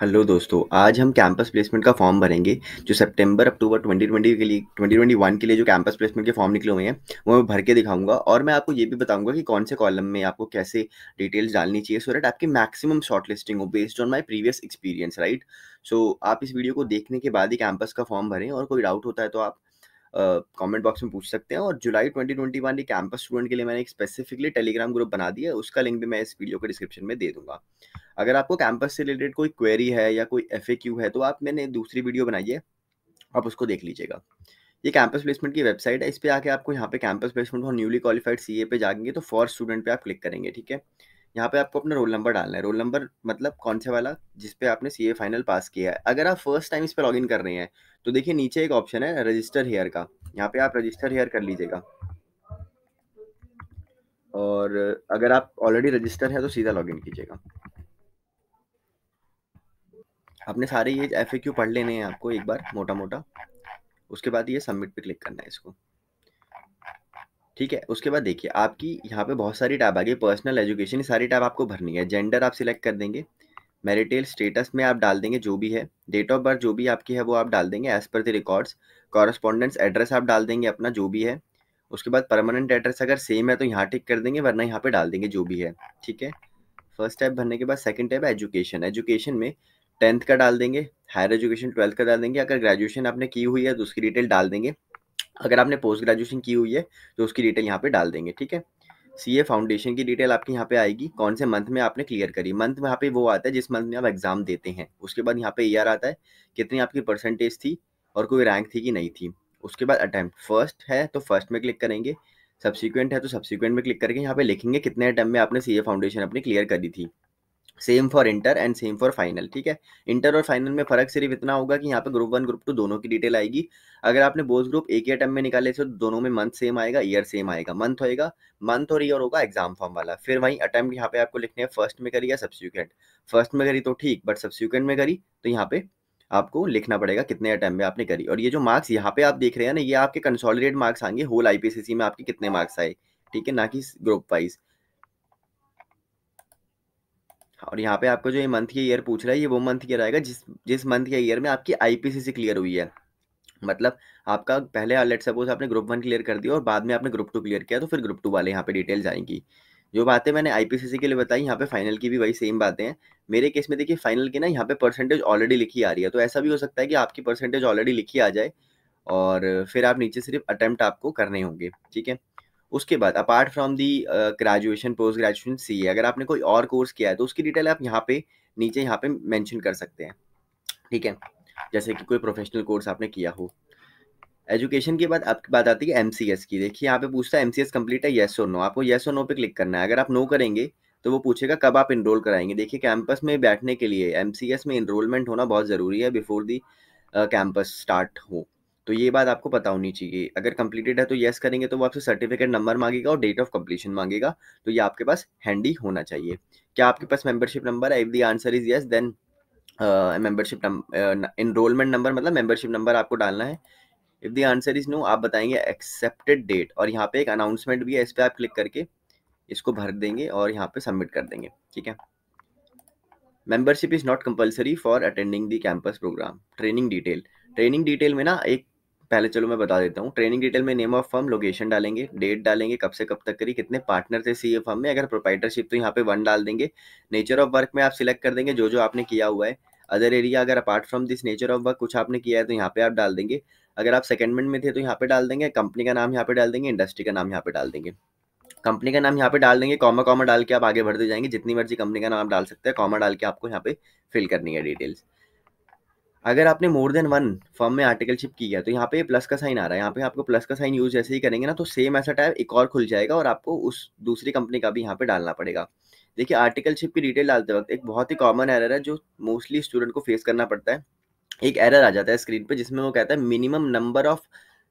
Hello दोस्तों आज हम कैंपस प्लेसमेंट का फॉर्म भरेंगे जो सितंबर अक्टूबर 2020 के लिए 2021 के लिए जो कैंपस प्लेसमेंट के फॉर्म निकले हुए हैं वो मैं भर के दिखाऊंगा और मैं आपको ये भी बताऊंगा कि कौन से कॉलम में आपको कैसे डिटेल्स डालनी चाहिए सो so दैट आपकी मैक्सिमम शॉर्ट लिस्टिंग हो based on my previous experience right so आप इस वीडियो को देखने के बाद ही कैंपस का फॉर्म भरें और कोई डाउट होता है तो आप कमेंट बॉक्स में पूछ सकते हैं और जुलाई 2021 के कैंपस स्टूडेंट के लिए मैंने एक स्पेसिफिकली टेलीग्राम ग्रुप बना दिया है उसका लिंक भी मैं इस वीडियो के डिस्क्रिप्शन में दे दूंगा अगर आपको कैंपस से रिलेटेड कोई क्वेरी है या कोई एफ है तो आप मैंने दूसरी वीडियो बनाई है आप उसको देख लीजिएगा ये कैंपस प्लेसमेंट की वेबसाइट है इस पर आके आपको यहाँ पे कैंपस प्लेसमेंट और न्यूली क्वालिफाइड सी पे जाएंगे तो फॉर स्टूडेंट पे आप क्लिक करेंगे ठीक है यहाँ पे आपको अपना रोल नंबर डालना है रोल नंबर मतलब कौन से वाला जिस पे आपने सी फाइनल पास किया है अगर आप फर्स्ट टाइम इस पर लॉगिन कर रहे हैं तो देखिए नीचे एक ऑप्शन है रजिस्टर हेयर का यहाँ पे आप रजिस्टर हेयर कर लीजिएगा और अगर आप ऑलरेडी रजिस्टर है तो सीधा लॉग कीजिएगा आपने सारे ये एफ पढ़ लेने हैं आपको एक बार मोटा मोटा उसके बाद ये सबमिट पे क्लिक करना है इसको ठीक है उसके बाद देखिए आपकी यहाँ पे बहुत सारी टैब आ गई पर्सनल एजुकेशन सारी टैब आपको भरनी है जेंडर आप सिलेक्ट कर देंगे मेरिटेल स्टेटस में आप डाल देंगे जो भी है डेट ऑफ बर्थ जो भी आपकी है वो आप डाल देंगे as per the records कॉरस्पॉन्डेंट्स address आप डाल देंगे अपना जो भी है उसके बाद परमानेंट एड्रेस अगर सेम है तो यहाँ टिक कर देंगे वरना यहाँ पे डाल देंगे जो भी है ठीक है फर्स्ट टैब भरने के बाद सेकंड टैब एजुकेशन एजुकेशन में टेंथ का डाल देंगे हायर एजुकेशन ट्वेल्थ का डाल देंगे अगर ग्रेजुएशन आपने की हुई है तो उसकी डिटेल डाल देंगे अगर आपने पोस्ट ग्रेजुएशन की हुई है तो उसकी डिटेल यहाँ पे डाल देंगे ठीक है सी ए फाउंडेशन की डिटेल आपकी यहाँ पे आएगी कौन से मंथ में आपने क्लियर करी मंथ में यहाँ पे वो आता है जिस मंथ में आप एग्जाम देते हैं उसके बाद यहाँ पे ईयर आता है कितनी आपकी परसेंटेज थी और कोई रैंक थी कि नहीं थी उसके बाद अटैम्प्ट फर्स्ट है तो फर्स्ट में क्लिक करेंगे सब्सिक्वेंट है तो सब्सिक्वेंट में क्लिक करके यहाँ पे लिखेंगे कितने अटैम्प में आपने सी ए फाउंडेशन अपनी क्लियर करी थी same for inter and same for final ठीक है इंटर और फाइनल में फर्क सिर्फ इतना होगा कि यहाँ पे ग्रुप वन ग्रुप टू दोनों की डिटेल आएगी अगर आपने बोथ ग्रुप एक ही अटैम्प में निकाले तो दोनों में मंथ सेम आएगा ईयर सेम आएगा मंथ होएगा मंथ और ईयर होगा एग्जाम फॉर्म वाला फिर वहीं अटैम्प्ट यहाँ पे आपको लिखने हैं फर्स्ट में करी या सब्सिक्वेंट फर्स्ट में करी तो ठीक बट सब्सिक्वेंट में करी तो यहाँ पे आपको लिखना पड़ेगा कितने अटैम्प में आपने करी और ये जो मार्क्स यहाँ पे आप देख रहे हैं ना ये आपके कंसॉलिडेट मार्क्स आएंगे होल आईपीसीसी में आपके कितने मार्क्स आए ठीक है ना कि ग्रुप वाइज और यहाँ पे आपको जो ये मंथ के ईयर पूछ रहा है ये वो मंथ के रहेगा जिस जिस मंथ के ईयर में आपकी आईपीसीसी क्लियर हुई है मतलब आपका पहले लेट सपोज आपने ग्रुप वन क्लियर कर दिया और बाद में आपने ग्रुप टू क्लियर किया तो फिर ग्रुप टू वाले यहाँ पे डिटेल्स आएंगी जो बातें मैंने आईपीसीसी के लिए बताई यहाँ पे फाइनल की भी वही सेम बातें हैं मेरे केस में देखिए फाइनल की ना यहाँ पे परसेंटेज ऑलरेडी लिखी आ रही है तो ऐसा भी हो सकता है कि आपकी परसेंटेज ऑलरेडी लिखी आ जाए और फिर आप नीचे सिर्फ अटैम्प्ट आपको करने होंगे ठीक है उसके बाद apart from the graduation post graduation C अगर आपने कोई और कोर्स किया है तो उसकी डिटेल आप यहाँ पे नीचे यहाँ पे मैंशन कर सकते हैं ठीक है जैसे कि कोई प्रोफेशनल कोर्स आपने किया हो एजुकेशन के बाद आपकी बात आती है एम सी एस की देखिए यहाँ पे पूछता है एम कम्प्लीट है येस और नो आपको येस और नो पे क्लिक करना है अगर आप नो करेंगे तो वो पूछेगा कब आप इनरोल कराएंगे देखिए कैंपस में बैठने के लिए एम सी एस में इनरोलमेंट होना बहुत ज़रूरी है बिफोर दी कैंपस स्टार्ट हो तो ये बात आपको पता होनी चाहिए अगर कंप्लीटेड है तो यस करेंगे तो वो आपसे सर्टिफिकेट नंबर मांगेगा और डेट ऑफ कंप्लीशन मांगेगा तो ये आपके पास हैंडी होना चाहिए क्या आपके पास मेंबरशिप नंबर है if the answer is yes then membership enrolment number मतलब मेंबरशिप नंबर आपको डालना है if the answer is no आप बताएंगे एक्सेप्टेड डेट और यहाँ पे एक अनाउंसमेंट भी है इस पर आप क्लिक करके इसको भर देंगे और यहाँ पे सबमिट कर देंगे ठीक है membership is not compulsory for attending the campus programme training detail training detail में ना एक पहले चलो मैं बता देता हूँ ट्रेनिंग डिटेल में नेम ऑफ फर्म लोकेशन डालेंगे डेट डालेंगे कब से कब तक करी कितने पार्टनर थे सी ए फर्म में अगर प्रोपाइटरशिप तो यहाँ पे वन डाल देंगे नेचर ऑफ वर्क में आप सिलेक्ट कर देंगे जो जो आपने किया हुआ है अदर एरिया अगर apart from this nature of work कुछ आपने किया है तो यहाँ पे आप डाल देंगे अगर आप सेकेंडमेंट में थे तो यहाँ पे डाल देंगे कंपनी का नाम यहाँ पे डाल देंगे इंडस्ट्री का नाम यहाँ पे डाल देंगे कंपनी का नाम यहाँ पे डाल देंगे कॉमा कॉमा डाल के आप आगे बढ़ते जाएंगे जितनी मर्जी कंपनी का नाम आप डाल सकते हैं कॉमा डाल के आपको यहाँ पे फिल करनी है डिटेल्स अगर आपने मोर देन वन फॉर्म में आर्टिकलशिप की है तो यहाँ पे प्लस का साइन आ रहा है यहाँ पे आपको प्लस का साइन यूज जैसे ही करेंगे ना तो सेम ऐसा टैब एक और खुल जाएगा और आपको उस दूसरी कंपनी का भी यहाँ पे डालना पड़ेगा देखिए आर्टिकलशिप की डिटेल डालते वक्त एक बहुत ही कॉमन एरर है जो मोस्टली स्टूडेंट को फेस करना पड़ता है एक एरर आ जाता है स्क्रीन पर जिसमें वो कहता है minimum number of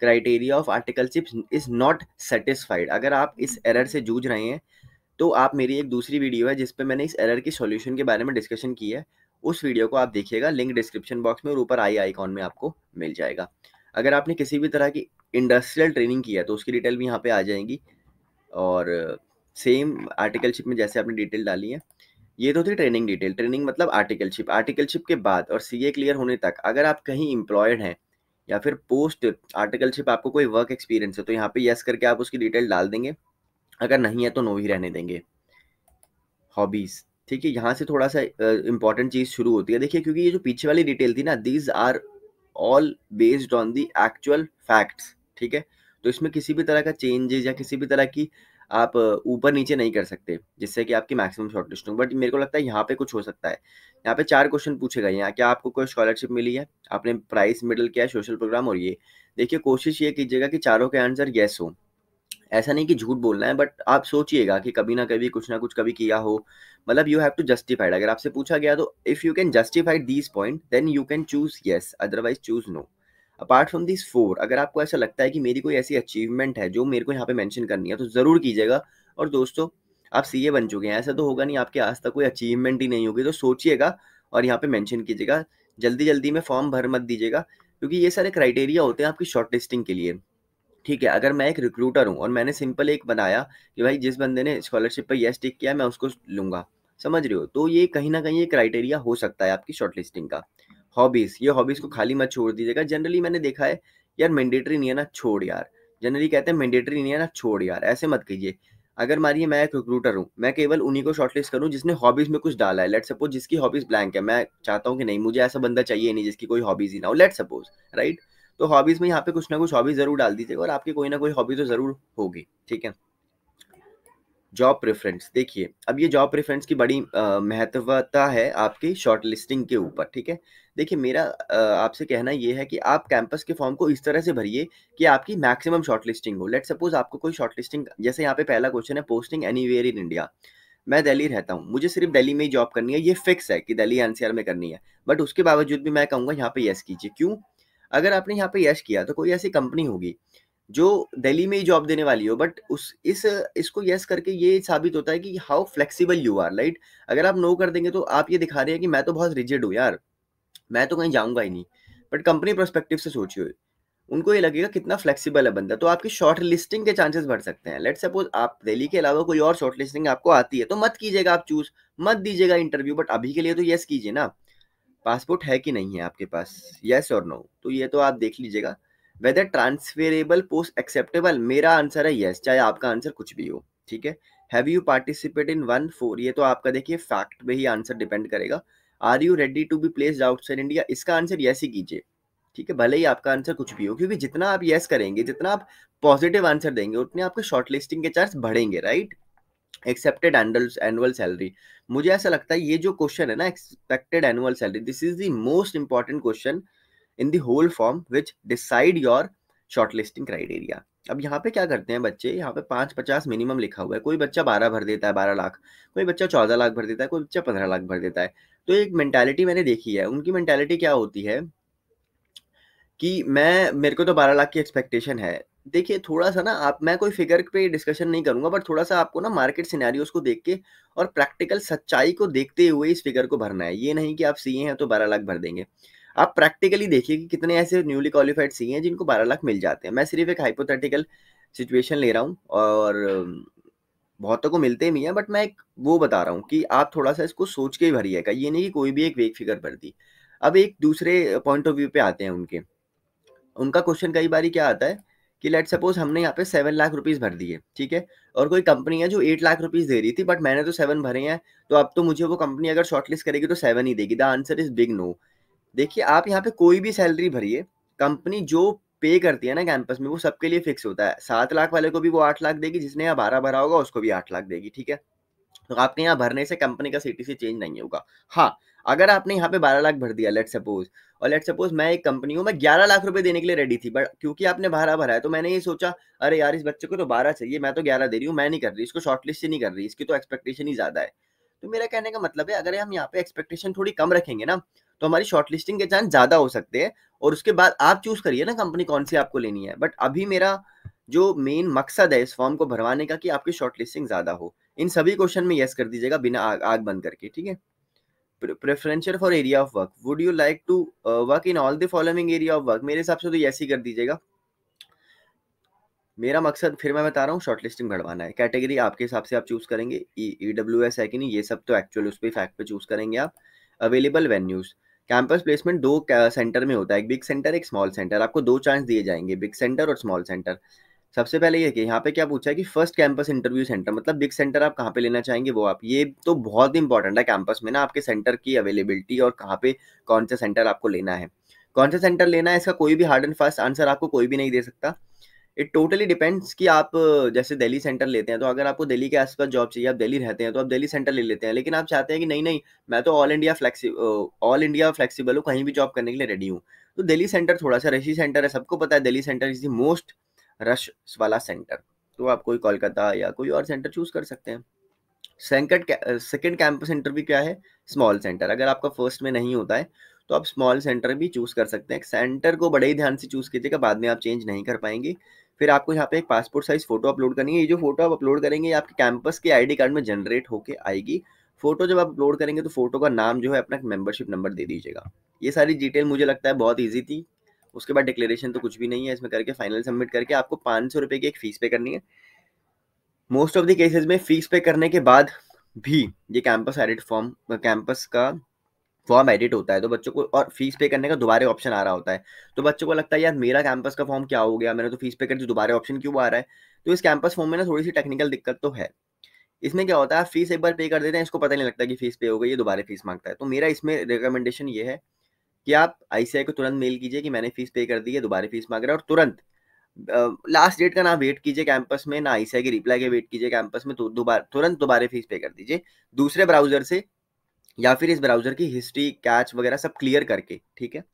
criteria of articleship is not satisfied अगर आप इस एरर से जूझ रहे हैं तो आप मेरी एक दूसरी वीडियो है जिसपे मैंने इस एरर की सॉल्यूशन के बारे में डिस्कशन की है उस वीडियो को आप देखिएगा लिंक डिस्क्रिप्शन बॉक्स में और ऊपर आई आईकॉन में आपको मिल जाएगा अगर आपने किसी भी तरह की इंडस्ट्रियल ट्रेनिंग की है तो उसकी डिटेल भी यहाँ पे आ जाएंगी और सेम आर्टिकलशिप में जैसे आपने डिटेल डाली है ये तो थी ट्रेनिंग डिटेल ट्रेनिंग मतलब आर्टिकलशिप आर्टिकलशिप के बाद और सी क्लियर होने तक अगर आप कहीं इंप्लॉयड हैं या फिर पोस्ट आर्टिकलशिप आपको कोई वर्क एक्सपीरियंस है तो यहाँ पे यस करके आप उसकी डिटेल डाल देंगे अगर नहीं है तो नो ही रहने देंगे हॉबीज़ ठीक है यहाँ से थोड़ा सा इंपॉर्टेंट चीज़ शुरू होती है देखिए क्योंकि ये जो पीछे वाली डिटेल थी ना these are all based on the actual facts ठीक है तो इसमें किसी भी तरह का चेंजेस या किसी भी तरह की आप ऊपर नीचे नहीं कर सकते जिससे कि आपकी मैक्सिमम शॉर्ट लिस्ट हो बट मेरे को लगता है यहाँ पे कुछ हो सकता है यहाँ पे चार क्वेश्चन पूछे गए हैं क्या आपको कोई स्कॉलरशिप मिली है आपने प्राइस मिडल किया है सोशल प्रोग्राम और ये देखिए कोशिश ये कीजिएगा कि चारों के आंसर येस हो ऐसा नहीं कि झूठ बोलना है बट आप सोचिएगा कि कभी ना कभी कुछ ना कुछ कभी किया हो मतलब यू हैव टू जस्टिफाइड अगर आपसे पूछा गया तो if you can justified this point then you can choose yes otherwise choose no apart from this four अगर आपको ऐसा लगता है कि मेरी कोई ऐसी अचीवमेंट है जो मेरे को यहाँ पे मैंशन करनी है तो ज़रूर कीजिएगा और दोस्तों आप सी बन चुके हैं ऐसा तो होगा नहीं आपके आज तक कोई अचीवमेंट ही नहीं होगी तो सोचिएगा और यहाँ पे मेंशन कीजिएगा जल्दी जल्दी में फॉर्म भर मत दीजिएगा क्योंकि ये सारे क्राइटेरिया होते हैं आपकी शॉर्ट लिस्टिंग के लिए ठीक है अगर मैं एक रिक्रूटर हूँ और मैंने सिंपल एक बनाया कि भाई जिस बंदे ने स्कॉलरशिप पर यस टिक किया मैं उसको लूंगा समझ रहे हो तो ये कहीं ना कहीं ये क्राइटेरिया हो सकता है आपकी शॉर्टलिस्टिंग का हॉबीज़ ये हॉबीज़ को खाली मत छोड़ दीजिएगा जनरली मैंने देखा है यार मैंडेटरी नहीं है ना छोड़ यार जनरली कहते हैं मैंडेटरी नहीं है ना छोड़ यार ऐसे मत कीजिए अगर मानिए मैं एक रिक्रूटर हूँ मैं केवल उन्हीं को शॉर्टलिस्ट करूँ जिसने हॉबीज़ में कुछ डाला है लेट सपोज जिसकी हॉबीज़ ब्लैंक है मैं चाहता हूँ कि नहीं मुझे ऐसा बंदा चाहिए नहीं जिसकी कोई हॉबीज़ ही ना हो लेट सपोज राइट right? तो हॉबीज में यहाँ पे कुछ ना कुछ हॉबी जरूर डाल दीजिएगा और आपकी कोई ना कोई हॉबी तो जरूर होगी ठीक है जॉब प्रेफरेंस देखिए अब ये जॉब प्रेफरेंस की बड़ी महत्वता है आपकी शॉर्ट लिस्टिंग के ऊपर ठीक है देखिए मेरा आपसे कहना ये है कि आप कैंपस के फॉर्म को इस तरह से भरिए कि आपकी मैक्सिमम शॉर्ट लिस्टिंग हो लेट सपोज आपको कोई शॉर्ट लिस्टिंग जैसे यहाँ पे पहला क्वेश्चन है posting anywhere in India मैं दिल्ली रहता हूँ मुझे सिर्फ दिल्ली में ही जॉब करनी है ये फिक्स है कि दिल्ली एनसीआर में करनी है बट उसके बावजूद भी मैं कहूँगा यहाँ पे यस कीजिए क्यों अगर आपने यहाँ पे यश किया तो कोई ऐसी कंपनी होगी जो दिल्ली में ही जॉब देने वाली हो बट उस इस इसको यस करके ये साबित होता है कि how flexible you are right अगर आप नो कर देंगे तो आप ये दिखा रहे हैं कि मैं तो बहुत रिजिड हूँ यार मैं तो कहीं जाऊंगा ही नहीं बट कंपनी प्रोस्पेक्टिव से सोचिए उनको ये लगेगा कितना फ्लेक्सिबल है बंदा तो आपकी शॉर्ट लिस्टिंग के चांसेस बढ़ सकते हैं लेट सपोज आप दिल्ली के अलावा कोई और शॉर्ट लिस्टिंग आपको आती है तो मत कीजिएगा आप चूज मत दीजिएगा इंटरव्यू बट अभी के लिए तो यस कीजिए ना पासपोर्ट है कि नहीं है आपके पास यस और नो तो ये तो आप देख लीजिएगा वेदर ट्रांसफेरेबल पोस्ट एक्सेप्टेबल मेरा आंसर है यस चाहे आपका आंसर कुछ भी हो ठीक है have you participate in one four ये तो आपका देखिए फैक्ट पे ही आंसर डिपेंड करेगा are you ready to be place outside India इसका आंसर यस ही कीजिए ठीक है भले ही आपका आंसर कुछ भी हो क्योंकि जितना आप येस करेंगे जितना आप पॉजिटिव आंसर देंगे उतने आपके शॉर्ट लिस्टिंग के चार्ज बढ़ेंगे राइट एक्सेप्टेड एनुअल सैलरी मुझे ऐसा लगता है ये जो क्वेश्चन है ना expected annual salary this is the most important question in the whole form which decide your shortlisting criteria अब यहाँ पे क्या करते हैं बच्चे यहाँ पे पाँच पचास मिनिमम लिखा हुआ है कोई बच्चा बारह भर देता है बारह लाख कोई बच्चा चौदह लाख भर देता है कोई बच्चा पंद्रह लाख भर देता है तो एक मैंटेलिटी मैंने देखी है उनकी मैंटेलिटी क्या होती है कि मैं मेरे को तो बारह लाख की एक्सपेक्टेशन है। देखिए थोड़ा सा ना आप मैं कोई फिगर पे डिस्कशन नहीं करूंगा बट थोड़ा-सा आपको ना मार्केट सिनेरियोस को देख के और प्रैक्टिकल सच्चाई को देखते हुए इस फिगर को भरना है। ये नहीं कि आप सीए हैं तो बारह लाख भर देंगे। आप प्रैक्टिकली देखिए कि कितने ऐसे न्यूली क्वालिफाइड सी हैं जिनको बारह लाख मिल जाते हैं। मैं सिर्फ़ एक हाइपोथेटिकल सिचुएशन ले रहा हूँ और बहुतों को मिलते भी हैं बट मैं एक वो बता रहा हूँ कि आप थोड़ा-सा इसको सोच के ही भरिएगा। ये नहीं कि कोई भी एक वेक फिगर भर दी। अब एक दूसरे पॉइंट ऑफ व्यू पे आते हैं उनके। उनका क्वेश्चन कई बार क्या आता है कि लेट सपोज हमने यहाँ पे सेवन लाख रुपीज भर दिए ठीक है और कोई कंपनी है जो एट लाख रुपीज दे रही थी बट मैंने तो सेवन भरे हैं तो अब तो मुझे वो कंपनी अगर शॉर्टलिस्ट करेगी तो सेवन ही देगी the answer is big no देखिए आप यहाँ पे कोई भी सैलरी भरिए कंपनी जो पे करती है ना कैंपस में वो सबके लिए फिक्स होता है सात लाख वाले को भी वो आठ लाख देगी जिसने यहाँ बारह भरा होगा उसको भी आठ लाख देगी ठीक है तो आपके यहाँ भरने से कंपनी का सी चेंज नहीं होगा हाँ अगर आपने यहाँ पे बारह लाख भर दिया लेट सपोज और लेट सपोज मैं एक कंपनी हूँ मैं ग्यारह लाख रुपए देने के लिए रेडी थी बट क्योंकि आपने बारह भरा है तो मैंने ये सोचा अरे यार इस बच्चे को तो बारह चाहिए मैं तो ग्यारह दे रही हूँ मैं नहीं कर रही इसको शॉर्टलिस्ट से नहीं कर रही इसकी तो एक्सपेक्टेशन ही ज्यादा है तो मेरा कहने का मतलब है अगर हम यहाँ पे एक्सपेक्टेशन थोड़ी कम रखेंगे ना तो हमारी शॉर्टलिस्टिंग के चांस ज्यादा हो सकते हैं और उसके बाद आप चूज करिए ना कंपनी कौन सी आपको लेनी है बट अभी मेरा जो मेन मकसद है इस फॉर्म को भरवाने का कि आपकी शॉर्ट लिस्टिंग ज़्यादा हो इन सभी क्वेश्चन में यस कर दीजिएगा बिना आग आग बंद करके ठीक है preferential for area of work would you like to work in all the following area of work मेरे हिसाब से तो यस ही कर दीजिएगा मेरा मकसद फिर मैं बता रहा हूँ शॉर्ट लिस्टिंग बढ़वाना है कैटेगरी आपके हिसाब से आप चूज़ करेंगे ई डब्ल्यू एस है कि नहीं ये सब तो एक्चुअल उस पर फैक्ट पे चूज़ करेंगे आप अवेलेबल वेन्यूज़ कैंपस प्लेसमेंट दो सेंटर uh, में होता है एक बिग सेंटर एक स्मॉल सेंटर आपको दो चांस दिए जाएंगे बिग सेंटर और स्मॉल सेंटर सबसे पहले ये कि यहाँ पे क्या पूछा है कि फर्स्ट कैंपस इंटरव्यू सेंटर मतलब बिग सेंटर आप कहाँ पे लेना चाहेंगे वो आप ये तो बहुत इंपॉर्टेंट है कैंपस में ना आपके सेंटर की अवेलेबिलिटी और कहाँ पे कौन सा सेंटर आपको लेना है कौन सा सेंटर लेना है इसका कोई भी हार्ड एंड फास्ट आंसर आपको कोई भी नहीं दे सकता इट टोटली डिपेंड्स कि आप जैसे दिल्ली सेंटर लेते हैं तो अगर आपको दिल्ली के आसपास जॉब चाहिए आप दिल्ली रहते हैं तो आप दिल्ली सेंटर ले लेते हैं लेकिन आप चाहते हैं कि नहीं नहीं मैं तो all India flexi all India flexible हूँ कहीं भी जॉब करने के लिए रेडी हूँ तो दिल्ली सेंटर थोड़ा सा रशी सेंटर है सबको पता है Delhi centre is the most rush वाला सेंटर तो आप कोई कोलकाता या कोई और सेंटर चूज कर सकते हैं सेंकट सेकेंड कैंपस सेंटर भी क्या है स्मॉल सेंटर अगर आपका फर्स्ट में नहीं होता है तो आप स्मॉल सेंटर भी चूज कर सकते हैं सेंटर को बड़े ही ध्यान से चूज कीजिएगा बाद में आप चेंज नहीं कर पाएंगे फिर आपको यहाँ पे एक पासपोर्ट साइज फोटो अपलोड करनी है ये जो फोटो आप अपलोड करेंगे ये आपके कैंपस के आईडी कार्ड में जनरेट होकर आएगी फोटो जब आप अपलोड करेंगे तो फोटो का नाम जो है अपना मेंबरशिप नंबर दे दीजिएगा ये सारी डिटेल मुझे लगता है बहुत ईजी थी उसके बाद डिक्लेरेशन तो कुछ भी नहीं है इसमें करके फाइनल सबमिट करके आपको पाँच सौ रुपये की एक फ़ीस पे करनी है मोस्ट ऑफ द केसेस में फ़ीस पे करने के बाद भी ये कैंपस एडिट फॉर्म कैंपस का फॉर्म एडिट होता है तो बच्चों को और फीस पे करने का दोबारा ऑप्शन आ रहा होता है तो बच्चों को लगता है यार मेरा कैंपस का फॉर्म क्या हो गया मैंने तो फीस पे कर दी दोबारा ऑप्शन क्यों आ रहा है तो इस कैंपस फॉर्म में ना थोड़ी सी टेक्निकल दिक्कत तो है इसमें क्या होता है फीस एक बार पे कर देते हैं इसको पता नहीं लगता कि फीस पे हो गई ये दोबारा फीस मांगता है तो मेरा इसमें रिकमेंडेशन ये है कि आप आईसीआई को तुरंत मेल कीजिए कि मैंने फीस पे कर दी है दोबारा फीस मांग रहा है और तुरंत लास्ट डेट का ना वेट कीजिए कैंपस में ना आईसीआई की रिप्लाई के वेट कीजिए कैंपस में तो तुरंत दोबारा फीस पे कर दीजिए दूसरे ब्राउजर से या फिर इस ब्राउजर की हिस्ट्री कैच वगैरह सब क्लियर करके ठीक है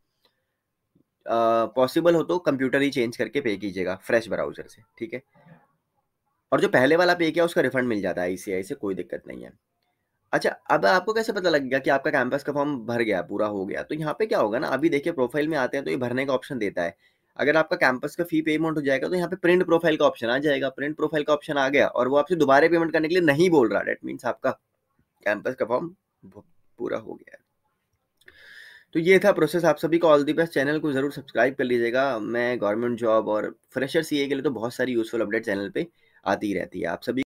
पॉसिबल uh, हो तो कंप्यूटर ही चेंज करके पे कीजिएगा फ्रेश ब्राउजर से ठीक है और जो पहले वाला पे किया उसका रिफंड मिल जाता है आईसीआई से कोई दिक्कत नहीं है अच्छा, अब आपको कैसे पता लगेगा कि आपका कैंपस का फॉर्म भर गया, पूरा हो गया? तो यहाँ पे क्या होगा ना, अभी देखिए प्रोफ़ाइल में आते हैं तो ये भरने का ऑप्शन देता है। अगर आपका कैंपस का फ़ी पेमेंट हो जाएगा तो यहाँ पे प्रिंट प्रोफ़ाइल का ऑप्शन आ जाएगा, प्रिंट प्रोफ़ाइल का ऑप्शन आ गया और वो आपसे दोबारा पेमेंट करने के लिए नहीं बोल रहा, डेट मीन्स आपका कैंपस का फॉर्म पूरा हो गया तो ये था प्रोसेस आप सभी को ऑल दी बेस्ट, चैनल को ज़रूर सब्सक्राइब कर लीजिएगा। मैं गवर्नमेंट जॉब और फ्रेशर सीए के लिए तो बहुत सारी यूज़फुल अपडेट चैनल पर आती रहती है। आप सभी